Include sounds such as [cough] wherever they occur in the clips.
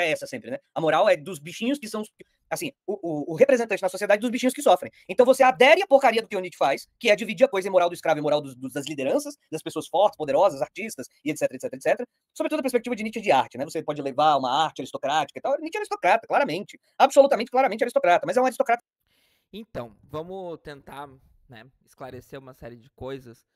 é essa sempre, né? A moral é dos bichinhos que são. Assim, o, o, o representante na sociedade dos bichinhos que sofrem. Então você adere à porcaria do que o Nietzsche faz, que é dividir a coisa em moral do escravo e moral dos, dos, das lideranças, das pessoas fortes, poderosas, artistas, e etc, etc, etc. Sobretudo a perspectiva de Nietzsche de arte, né? Você pode levar uma arte aristocrática e tal. Nietzsche é aristocrata, claramente. Absolutamente, claramente aristocrata, mas é um aristocrata. Então, vamos tentar né, esclarecer uma série de coisas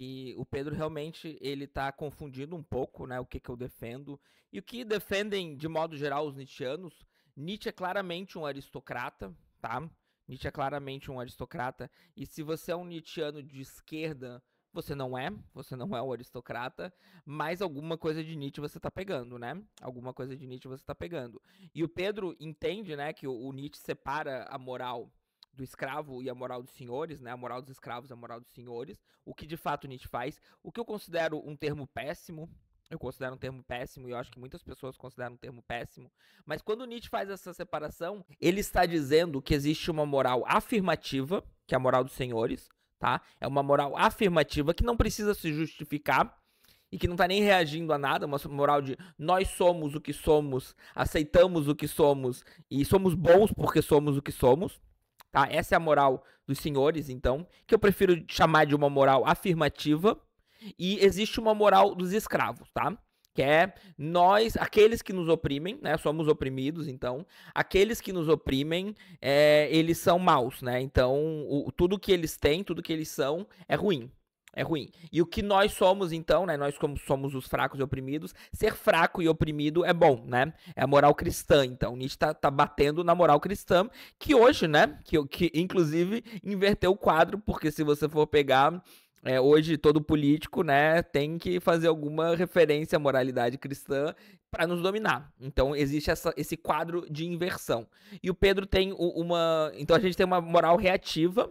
que o Pedro realmente ele está confundindo um pouco, né, o que que eu defendo e o que defendem de modo geral os nietzscheanos. Nietzsche é claramente um aristocrata, tá? Nietzsche é claramente um aristocrata e se você é um nietzscheano de esquerda, você não é, você não é um aristocrata, mas alguma coisa de Nietzsche você tá pegando, né? Alguma coisa de Nietzsche você tá pegando. E o Pedro entende, né, que o Nietzsche separa a moral do escravo e a moral dos senhores, né? A moral dos escravos, a moral dos senhores, o que de fato Nietzsche faz, o que eu considero um termo péssimo. Eu considero um termo péssimo e eu acho que muitas pessoas consideram um termo péssimo. Mas quando Nietzsche faz essa separação, ele está dizendo que existe uma moral afirmativa, que é a moral dos senhores, tá? É uma moral afirmativa que não precisa se justificar e que não está nem reagindo a nada, uma moral de nós somos o que somos, aceitamos o que somos e somos bons porque somos o que somos. Tá? Essa é a moral dos senhores, então, que eu prefiro chamar de uma moral afirmativa. E existe uma moral dos escravos, tá? Que é nós, aqueles que nos oprimem, né? Somos oprimidos, então. Aqueles que nos oprimem, é, eles são maus, né? Então, o, tudo que eles têm, tudo que eles são, é ruim, é ruim. E o que nós somos, então, né? Nós como somos os fracos e oprimidos, ser fraco e oprimido é bom, né? É a moral cristã. Então, Nietzsche tá, tá batendo na moral cristã, que hoje, né? Que, que inclusive inverteu o quadro, porque se você for pegar. É, hoje todo político, né, tem que fazer alguma referência à moralidade cristã para nos dominar. Então existe essa, esse quadro de inversão. E o Pedro tem uma, então a gente tem uma moral reativa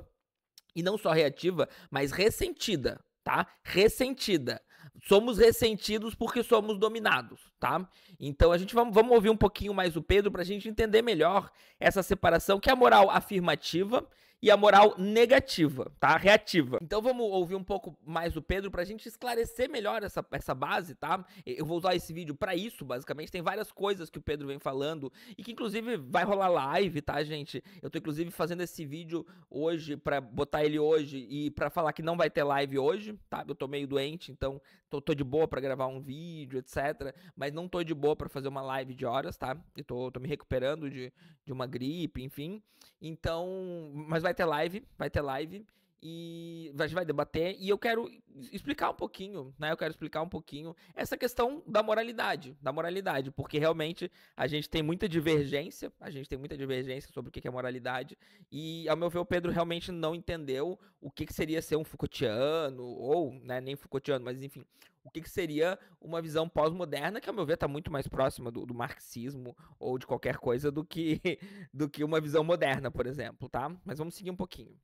e não só reativa, mas ressentida, tá? Ressentida. Somos ressentidos porque somos dominados, tá? Então a gente vamos, vamos ouvir um pouquinho mais o Pedro para a gente entender melhor essa separação, que é a moral afirmativa e a moral negativa, tá? Reativa. Então vamos ouvir um pouco mais o Pedro pra gente esclarecer melhor essa, essa base, tá? Eu vou usar esse vídeo para isso, basicamente. Tem várias coisas que o Pedro vem falando e que inclusive vai rolar live, tá, gente? Eu tô inclusive fazendo esse vídeo hoje para botar ele hoje e para falar que não vai ter live hoje, tá? Eu tô meio doente, então tô, tô de boa para gravar um vídeo, etc, mas não tô de boa para fazer uma live de horas, tá? Eu tô, tô me recuperando de, de uma gripe, enfim. Então, mas vai vai ter live, vai ter live e a gente vai debater e eu quero explicar um pouquinho, né? Eu quero explicar um pouquinho essa questão da moralidade, da moralidade, porque realmente a gente tem muita divergência, a gente tem muita divergência sobre o que é moralidade e ao meu ver o Pedro realmente não entendeu o que seria ser um Foucaultiano ou, né, nem Foucaultiano, mas enfim, o que, que seria uma visão pós-moderna, que, ao meu ver, está muito mais próxima do, do, marxismo ou de qualquer coisa do que, [laughs] do que uma visão moderna, por exemplo, tá? Mas vamos seguir um pouquinho.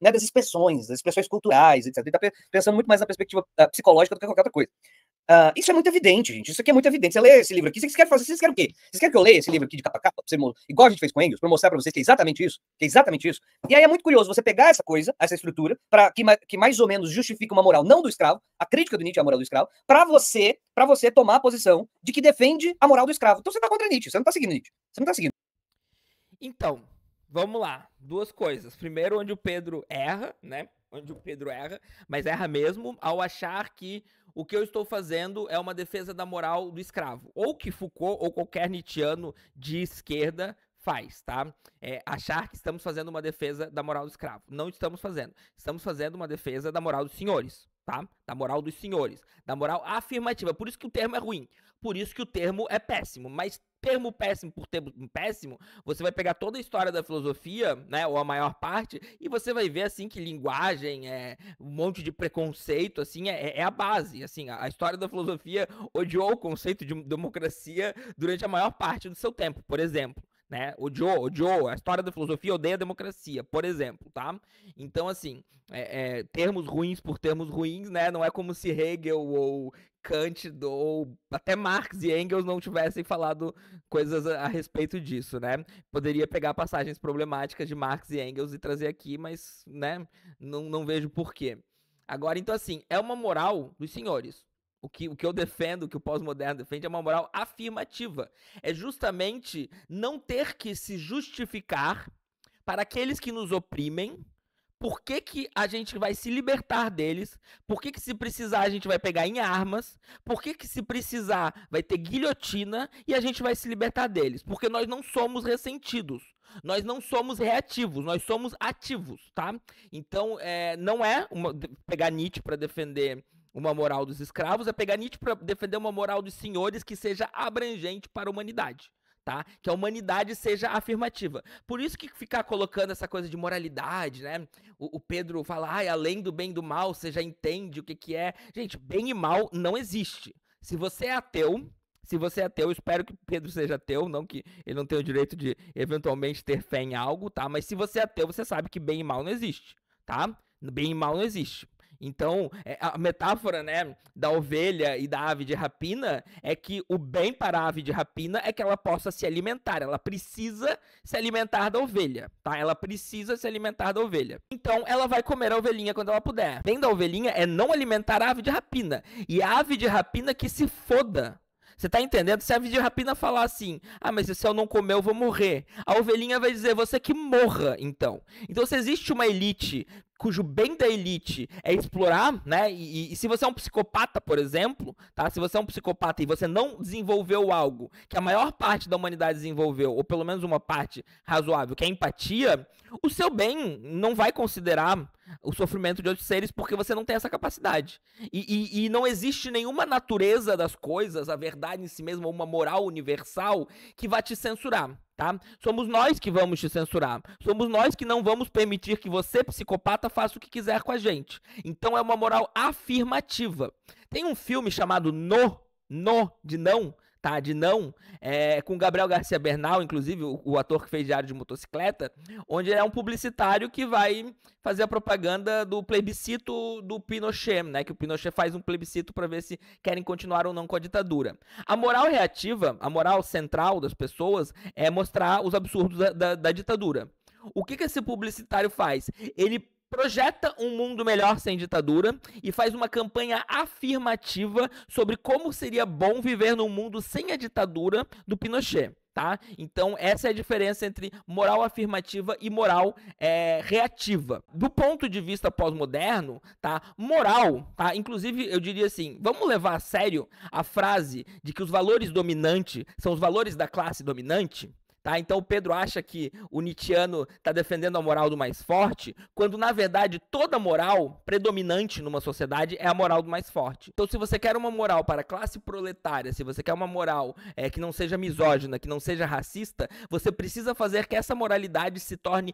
Né, das expressões, das expressões culturais, etc. Ele está pensando muito mais na perspectiva ah, psicológica do que qualquer outra coisa. Uh, isso é muito evidente, gente. Isso aqui é muito evidente. Você lê esse livro aqui, vocês querem fazer, vocês querem o quê? Vocês querem que eu leia esse livro aqui de capa a capa, igual a gente fez com Engels, para mostrar para vocês que é exatamente isso, que é exatamente isso. E aí é muito curioso você pegar essa coisa, essa estrutura, para que, que, mais ou menos justifica uma moral não do escravo, a crítica do Nietzsche à moral do escravo, para você, para você tomar a posição de que defende a moral do escravo. Então você tá contra Nietzsche, você não tá seguindo Nietzsche, você não tá seguindo. Então, vamos lá, duas coisas. Primeiro, onde o Pedro erra, né? Onde o Pedro erra, mas erra mesmo ao achar que o que eu estou fazendo é uma defesa da moral do escravo. Ou que Foucault ou qualquer Nietzscheano de esquerda faz, tá? É achar que estamos fazendo uma defesa da moral do escravo. Não estamos fazendo. Estamos fazendo uma defesa da moral dos senhores, tá? Da moral dos senhores, da moral afirmativa. Por isso que o termo é ruim. Por isso que o termo é péssimo, mas termo péssimo por termo péssimo, você vai pegar toda a história da filosofia, né, ou a maior parte, e você vai ver assim que linguagem é um monte de preconceito, assim, é, é a base, assim, a, a, história da filosofia odiou o conceito de democracia durante a maior parte do seu tempo, por exemplo né? Odiou, odiou. A história da filosofia odeia a democracia, por exemplo, tá? Então, assim, é, é, termos ruins por termos ruins, né? Não é como se Hegel ou Kant ou até Marx e Engels não tivessem falado coisas a, a respeito disso, né? Poderia pegar passagens problemáticas de Marx e Engels e trazer aqui, mas, né? Não, não vejo porquê. Agora, então, assim, é uma moral dos senhores. O que, o que eu defendo, o que o pós-moderno defende, é uma moral afirmativa. É justamente não ter que se justificar para aqueles que nos oprimem. Por que, que a gente vai se libertar deles? Por que, que se precisar a gente vai pegar em armas? Por que, que se precisar vai ter guilhotina e a gente vai se libertar deles? Porque nós não somos ressentidos. Nós não somos reativos, nós somos ativos, tá? Então, é, não é uma, pegar Nietzsche para defender uma moral dos escravos, é pegar Nietzsche para defender uma moral dos senhores que seja abrangente para a humanidade. Tá? Que a humanidade seja afirmativa. Por isso que ficar colocando essa coisa de moralidade, né? O, o Pedro fala, ai, além do bem e do mal, você já entende o que, que é. Gente, bem e mal não existe. Se você é ateu, se você é ateu, espero que Pedro seja ateu, não que ele não tenha o direito de eventualmente ter fé em algo, tá? Mas se você é ateu, você sabe que bem e mal não existe, tá? Bem e mal não existe. Então, é, a metáfora, né, da ovelha e da ave de rapina é que o bem para a ave de rapina é que ela possa se alimentar. Ela precisa se alimentar da ovelha, tá? Ela precisa se alimentar da ovelha. Então, ela vai comer a ovelhinha quando ela puder. Bem da ovelhinha é não alimentar a ave de rapina. E a ave de rapina que se foda. Você tá entendendo? Se a ave de rapina falar assim, ah, mas se eu não comer, eu vou morrer. A ovelhinha vai dizer, você que morra, então. Então, se existe uma elite cujo bem da elite é explorar, né? E, e, se você é um psicopata, por exemplo, tá? Se você é um psicopata e você não desenvolveu algo que a maior parte da humanidade desenvolveu, ou pelo menos uma parte razoável, que é empatia, o seu bem não vai considerar o sofrimento de outros seres porque você não tem essa capacidade. E, e, e não existe nenhuma natureza das coisas, a verdade em si mesma, uma moral universal que vá te censurar tá? Somos nós que vamos te censurar. Somos nós que não vamos permitir que você, psicopata, faça o que quiser com a gente. Então é uma moral afirmativa. Tem um filme chamado No, No de Não, tá? De não, é, com Gabriel Garcia Bernal, inclusive, o, o, ator que fez Diário de Motocicleta, onde ele é um publicitário que vai fazer a propaganda do plebiscito do Pinochet, né? Que o Pinochet faz um plebiscito para ver se querem continuar ou não com a ditadura. A moral reativa, a moral central das pessoas é mostrar os absurdos da, da, da ditadura. O que, que esse publicitário faz? Ele projeta um mundo melhor sem ditadura e faz uma campanha afirmativa sobre como seria bom viver num mundo sem a ditadura do Pinochet. Tá? Então, essa é a diferença entre moral afirmativa e moral é, reativa. Do ponto de vista pós-moderno, tá? moral, tá? inclusive eu diria assim: vamos levar a sério a frase de que os valores dominantes são os valores da classe dominante? Tá? Então o Pedro acha que o Nietzscheano está defendendo a moral do mais forte, quando na verdade toda moral predominante numa sociedade é a moral do mais forte. Então se você quer uma moral para a classe proletária, se você quer uma moral é, que não seja misógina, que não seja racista, você precisa fazer que essa moralidade se torne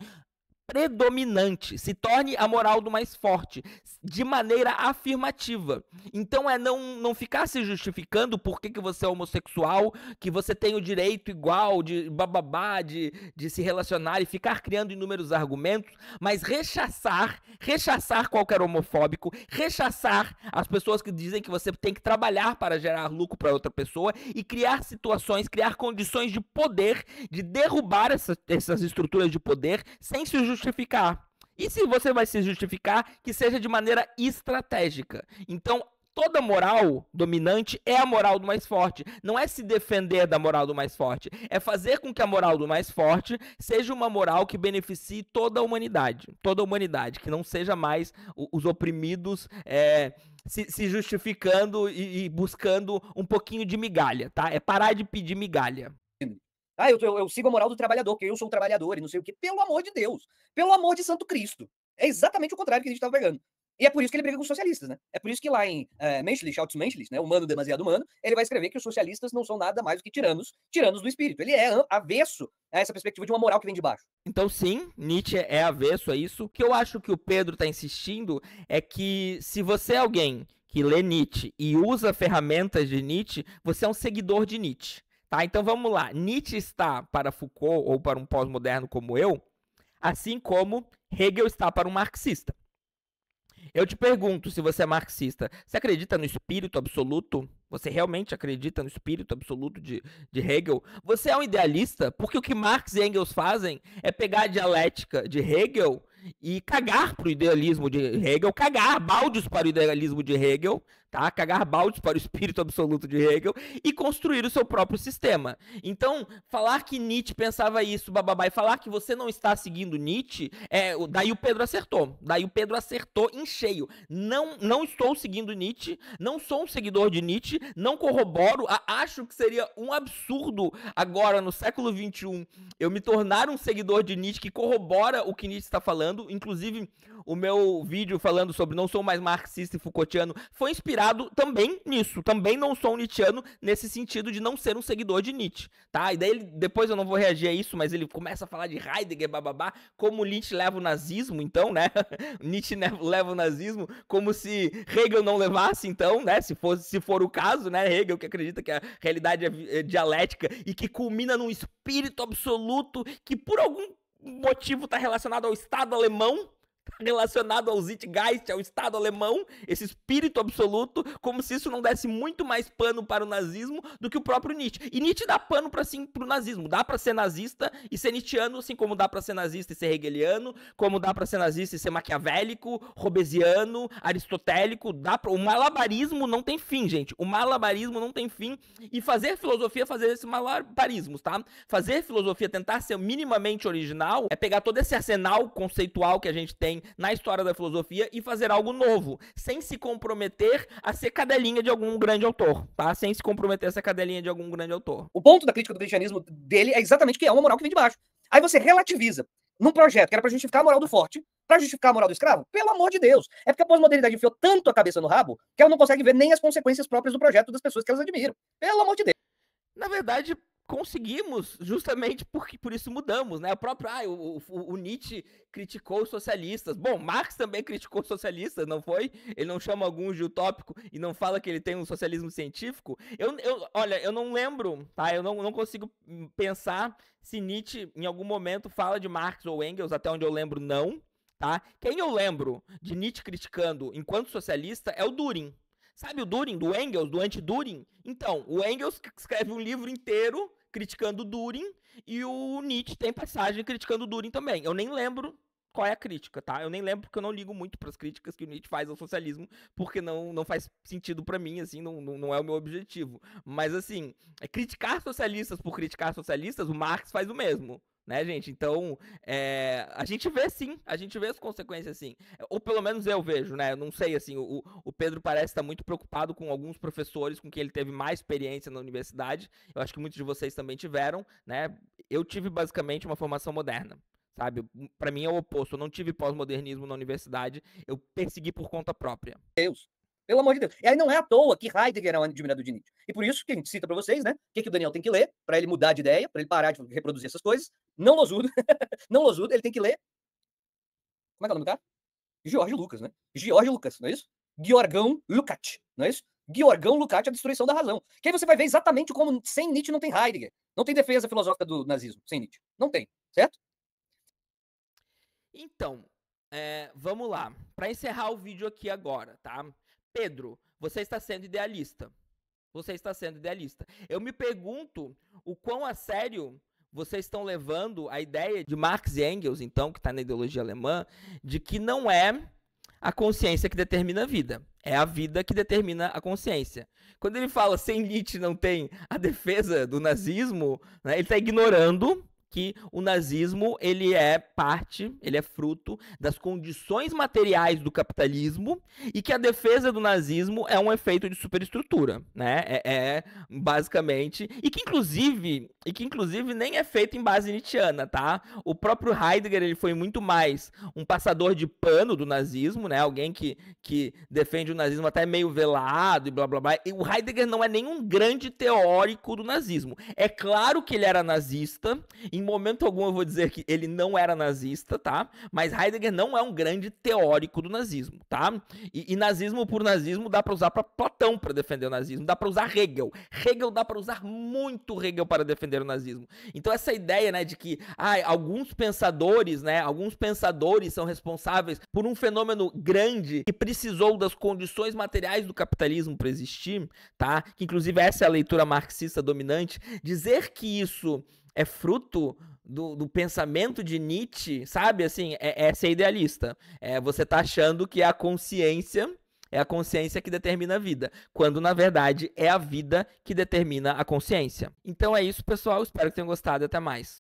predominante, se torne a moral do mais forte, de maneira afirmativa. Então é não, não ficar se justificando por que, que você é homossexual, que você tem o direito igual de bababá, de, de se relacionar e ficar criando inúmeros argumentos, mas rechaçar, rechaçar qualquer homofóbico, rechaçar as pessoas que dizem que você tem que trabalhar para gerar lucro para outra pessoa e criar situações, criar condições de poder, de derrubar essa, essas estruturas de poder sem se justificar justificar. E se você vai se justificar, que seja de maneira estratégica. Então, toda moral dominante é a moral do mais forte. Não é se defender da moral do mais forte. É fazer com que a moral do mais forte seja uma moral que beneficie toda a humanidade. Toda a humanidade. Que não seja mais os oprimidos. É, se, se, justificando e, e buscando um pouquinho de migalha, tá? É parar de pedir migalha. Ah, eu, eu, eu sigo a moral do trabalhador, porque eu sou o trabalhador e não sei o quê. Pelo amor de Deus. Pelo amor de Santo Cristo. É exatamente o contrário que a gente estava pegando. E é por isso que ele briga com os socialistas, né? É por isso que lá em é, Menschlich, Altos Menschlich, né, Humano Demasiado Humano, ele vai escrever que os socialistas não são nada mais do que tiranos, tiranos do espírito. Ele é avesso a essa perspectiva de uma moral que vem de baixo. Então, sim, Nietzsche é avesso a isso. O que eu acho que o Pedro está insistindo é que se você é alguém que lê Nietzsche e usa ferramentas de Nietzsche, você é um seguidor de Nietzsche. Tá? Então vamos lá. Nietzsche está para Foucault ou para um pós-moderno como eu, assim como Hegel está para um marxista. Eu te pergunto, se você é marxista, você acredita no espírito absoluto? Você realmente acredita no espírito absoluto de, de Hegel? Você é um idealista? Porque o que Marx e Engels fazem é pegar a dialética de Hegel e cagar para o idealismo de Hegel, cagar baldes para o idealismo de Hegel, tá? Cagar baldes para o espírito absoluto de Hegel e construir o seu próprio sistema. Então, falar que Nietzsche pensava isso, bababá, e falar que você não está seguindo Nietzsche, é, daí o Pedro acertou. Daí o Pedro acertou em cheio. Não, não estou seguindo Nietzsche, não sou um seguidor de Nietzsche, não corroboro, acho que seria um absurdo agora, no século XXI, eu me tornar um seguidor de Nietzsche que corrobora o que Nietzsche está falando. Inclusive, o meu vídeo falando sobre não sou mais marxista e Foucaultiano foi inspirado também nisso. Também não sou um Nietzscheano nesse sentido de não ser um seguidor de Nietzsche, tá? E daí ele, depois eu não vou reagir a isso, mas ele começa a falar de Heidegger, bababá, como Nietzsche leva o nazismo, então, né? [laughs] Nietzsche leva o nazismo como se Hegel não levasse, então, né? Se for, se for o caso, né? Hegel que acredita que a realidade é, é dialética e que culmina num espírito absoluto que por algum motivo está relacionado ao Estado alemão, relacionado ao Zeitgeist, ao Estado alemão, esse espírito absoluto, como se isso não desse muito mais pano para o nazismo do que o próprio Nietzsche. E Nietzsche dá pano para sim para o nazismo. Dá para ser nazista e ser nietzschiano, assim como dá para ser nazista e ser hegeliano, como dá para ser nazista e ser maquiavélico, robesiano, aristotélico. Dá para O malabarismo não tem fim, gente. O malabarismo não tem fim. E fazer filosofia fazer esses malabarismos, tá? Fazer filosofia, tentar ser minimamente original, é pegar todo esse arsenal conceitual que a gente tem na história da filosofia e fazer algo novo, sem se comprometer a ser cadelinha de algum grande autor, tá? Sem se comprometer a ser cadelinha de algum grande autor. O ponto da crítica do cristianismo dele é exatamente que é uma moral que vem de baixo. Aí você relativiza num projeto que era para justificar a moral do forte, para justificar a moral do escravo? Pelo amor de Deus! É porque a pós-modernidade enfiou tanto a cabeça no rabo que ela não consegue ver nem as consequências próprias do projeto das pessoas que elas admiram. Pelo amor de Deus! Na verdade, conseguimos justamente porque por isso mudamos, né? O próprio ah, o, o, o, Nietzsche criticou os socialistas. Bom, Marx também criticou os socialistas, não foi? Ele não chama alguns de utópico e não fala que ele tem um socialismo científico. Eu, eu olha, eu não lembro, tá? Eu não, não consigo pensar se Nietzsche em algum momento fala de Marx ou Engels, até onde eu lembro não, tá? Quem eu lembro de Nietzsche criticando enquanto socialista é o Durin Sabe o Durin do Engels, do anti Durin Então, o Engels escreve um livro inteiro criticando Durin e o Nietzsche tem passagem criticando Durin também. Eu nem lembro qual é a crítica, tá? Eu nem lembro porque eu não ligo muito para as críticas que o Nietzsche faz ao socialismo, porque não, não faz sentido para mim, assim, não, não, não, é o meu objetivo. Mas, assim, é criticar socialistas por criticar socialistas, o Marx faz o mesmo né, gente? Então, é, a gente vê sim, a gente vê as consequências sim. Ou pelo menos eu vejo, né? Eu não sei, assim, o, o Pedro parece estar muito preocupado com alguns professores com que ele teve mais experiência na universidade. Eu acho que muitos de vocês também tiveram, né? Eu tive basicamente uma formação moderna sabe? Para mim é o oposto. Eu não tive pós-modernismo na universidade, eu persegui por conta própria. Deus. Pelo amor de Deus. E aí não é à toa que Heidegger é um admirador de Nietzsche. E por isso que a gente cita para vocês, né? O que, que o Daniel tem que ler para ele mudar de ideia, para ele parar de reproduzir essas coisas. Não losudo. [laughs] não losudo, ele tem que ler. Como é que é o nome do cara? George Lucas, né? George Lucas, não é isso? Georgão Lukács, não é isso? Georgão Lukács, a destruição da razão. Que aí você vai ver exatamente como sem Nietzsche não tem Heidegger. Não tem defesa filosófica do nazismo sem Nietzsche. Não tem, certo? Então, é, vamos lá. Para encerrar o vídeo aqui agora, tá? Pedro, você está sendo idealista. Você está sendo idealista. Eu me pergunto o quão a sério vocês estão levando a ideia de Marx e Engels, então, que está na ideologia alemã, de que não é a consciência que determina a vida. É a vida que determina a consciência. Quando ele fala sem Nietzsche não tem a defesa do nazismo, né, ele está ignorando que o nazismo ele é parte, ele é fruto das condições materiais do capitalismo e que a defesa do nazismo é um efeito de superestrutura, né? É, é basicamente e que inclusive e que inclusive nem é feito em base nietzschiana, tá? O próprio Heidegger ele foi muito mais um passador de pano do nazismo, né? Alguém que, que defende o nazismo até meio velado e blá blá blá. E o Heidegger não é nenhum grande teórico do nazismo. É claro que ele era nazista, em momento algum eu vou dizer que ele não era nazista, tá? Mas Heidegger não é um grande teórico do nazismo, tá? E, e nazismo por nazismo dá para usar para Platão para defender o nazismo, dá para usar Hegel. Hegel dá para usar muito Hegel para defender o nazismo. Então essa ideia, né, de que ah, alguns pensadores, né, alguns pensadores são responsáveis por um fenômeno grande que precisou das condições materiais do capitalismo para existir, tá? Que inclusive essa é a leitura marxista dominante, dizer que isso é fruto do, do, pensamento de Nietzsche, sabe? Assim, é, é ser idealista. É você tá achando que a consciência é a consciência que determina a vida, quando na verdade é a vida que determina a consciência. Então é isso, pessoal. Espero que tenham gostado e até mais.